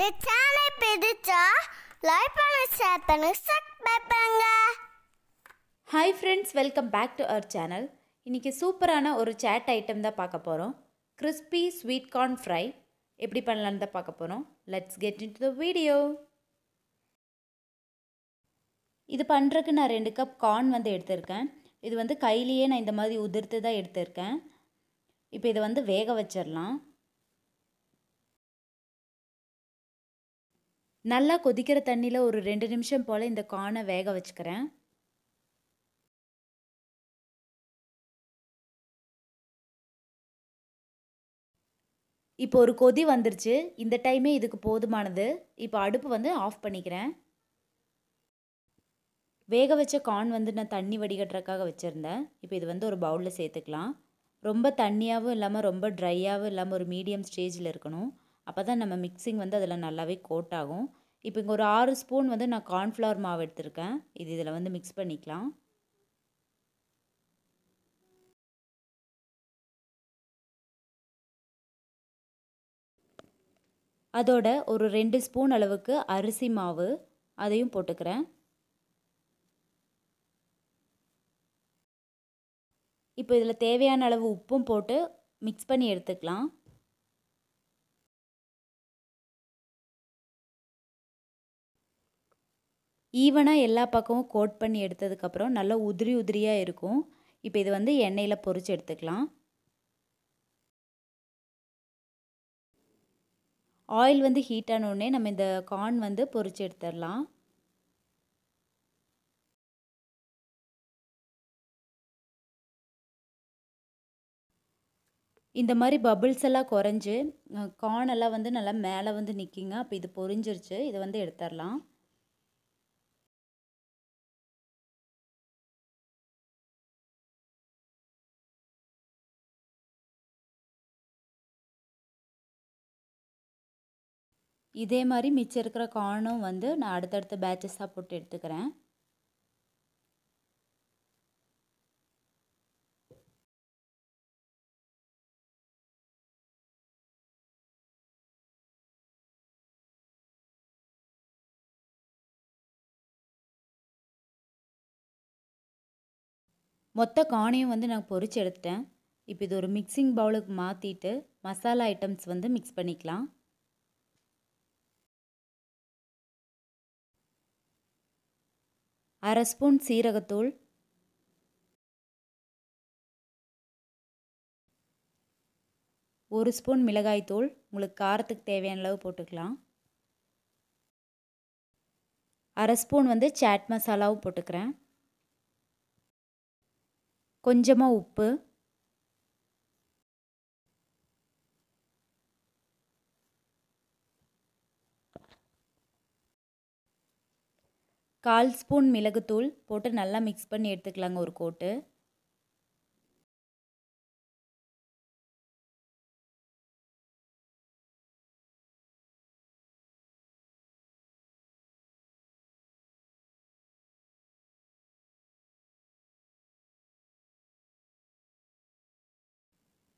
இந்த சேனல் பிடிச்சா லைக் பண்ணி ஷேர் பண்ணி சப்ஸ்கிரைப் பண்ணுங்க hi friends welcome back to our channel இன்றைக்கி சூப்பரான ஒரு சேட் ஐட்டம் தான் பார்க்க போகிறோம் கிறிஸ்பி ஸ்வீட் கார்ன் ஃப்ரை எப்படி பண்ணலான்னு தான் பார்க்க போகிறோம் let's get into the video இது பண்ணுறதுக்கு நான் ரெண்டு கப் கார்ன் வந்து எடுத்திருக்கேன் இது வந்து கையிலேயே நான் இந்த மாதிரி உதிர்த்து தான் எடுத்திருக்கேன் இப்போ இதை வந்து வேக வச்சிடலாம் நல்லா கொதிக்கிற தண்ணியில் ஒரு ரெண்டு நிமிஷம் போல் இந்த கானை வேக வச்சுக்கிறேன் இப்போ ஒரு கொதி வந்துருச்சு இந்த டைமே இதுக்கு போதுமானது இப்போ அடுப்பு வந்து ஆஃப் பண்ணிக்கிறேன் வேக வச்ச கான் வந்து நான் தண்ணி வடிகட்டுறக்காக வச்சுருந்தேன் இப்போ இது வந்து ஒரு பவுலில் சேர்த்துக்கலாம் ரொம்ப தண்ணியாகவும் இல்லாமல் ரொம்ப ட்ரையாகவும் இல்லாமல் ஒரு மீடியம் ஸ்டேஜில் இருக்கணும் அப்போ தான் நம்ம மிக்சிங் வந்து அதில் நல்லாவே கோட் ஆகும் இப்போ இங்கே ஒரு ஆறு ஸ்பூன் வந்து நான் கார்ன்ஃப்ளவர் மாவு எடுத்திருக்கேன் இது இதில் வந்து மிக்ஸ் பண்ணிக்கலாம் அதோட ஒரு ரெண்டு ஸ்பூன் அளவுக்கு அரிசி மாவு அதையும் போட்டுக்கிறேன் இப்போ இதில் தேவையான அளவு உப்பும் போட்டு மிக்ஸ் பண்ணி எடுத்துக்கலாம் ஈவனாக எல்லா பக்கமும் கோட் பண்ணி எடுத்ததுக்கப்புறம் நல்லா உதிரி உதிரியாக இருக்கும் இப்போ இது வந்து எண்ணெயில் பொறிச்சு எடுத்துக்கலாம் ஆயில் வந்து ஹீட் ஆனோடனே நம்ம இந்த கார்ன் வந்து பொறிச்சு எடுத்துடலாம் இந்த மாதிரி பபுள்ஸ் எல்லாம் குறைஞ்சி கார்னெல்லாம் வந்து நல்லா மேலே வந்து நிற்கிங்க அப்போ இது பொரிஞ்சிருச்சு இதை வந்து எடுத்துடலாம் இதே மாதிரி மிச்சம் இருக்கிற கார்னும் வந்து நான் அடுத்தடுத்த பேட்சஸாக போட்டு எடுத்துக்கிறேன் மொத்த காணையும் வந்து நான் பொறிச்சு எடுத்துட்டேன் இப்போ இது ஒரு மிக்சிங் பவுலுக்கு மாற்றிட்டு மசாலா ஐட்டம்ஸ் வந்து மிக்ஸ் பண்ணிக்கலாம் அரை ஸ்பூன் சீரகத்தூள் ஒரு ஸ்பூன் மிளகாய்த்தூள் உங்களுக்கு காரத்துக்கு தேவையான அளவு போட்டுக்கலாம் அரை ஸ்பூன் வந்து சாட் மசாலாவும் போட்டுக்கிறேன் கொஞ்சமாக உப்பு கால் ஸ்பூன் மிளகுத்தூள் போட்டு நல்லா மிக்ஸ் பண்ணி எடுத்துக்கலாங்க ஒரு கோட்டு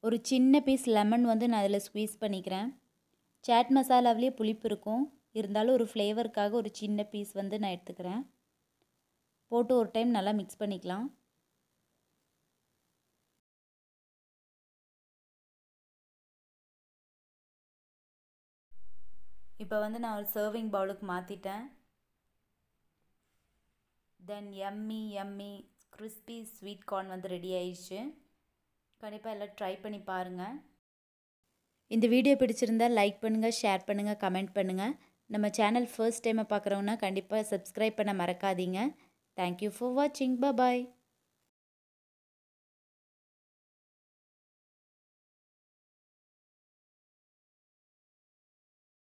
ஒரு சின்ன பீஸ் லெமன் வந்து நான் அதில் ஸ்குவீஸ் பண்ணிக்கிறேன் சாட் மசாலாவிலேயே புளிப்பு இருக்கும் இருந்தாலும் ஒரு ஃப்ளேவருக்காக ஒரு சின்ன பீஸ் வந்து நான் எடுத்துக்கிறேன் போட்டு ஒரு டைம் நல்லா மிக்ஸ் பண்ணிக்கலாம் இப்போ வந்து நான் ஒரு சர்விங் பவுலுக்கு மாற்றிட்டேன் then yummy yummy crispy sweet corn வந்து ரெடி ஆயிடுச்சு கண்டிப்பாக எல்லாம் ட்ரை பண்ணி பாருங்கள் இந்த வீடியோ பிடிச்சிருந்தால் லைக் பண்ணுங்கள் ஷேர் பண்ணுங்கள் கமெண்ட் பண்ணுங்கள் நம்ம சேனல் ஃபர்ஸ்ட் டைமை பார்க்குறவங்கன்னா கண்டிப்பாக சப்ஸ்கிரைப் பண்ண மறக்காதீங்க தேங்க்யூ ஃபார் வாட்சிங் பாய்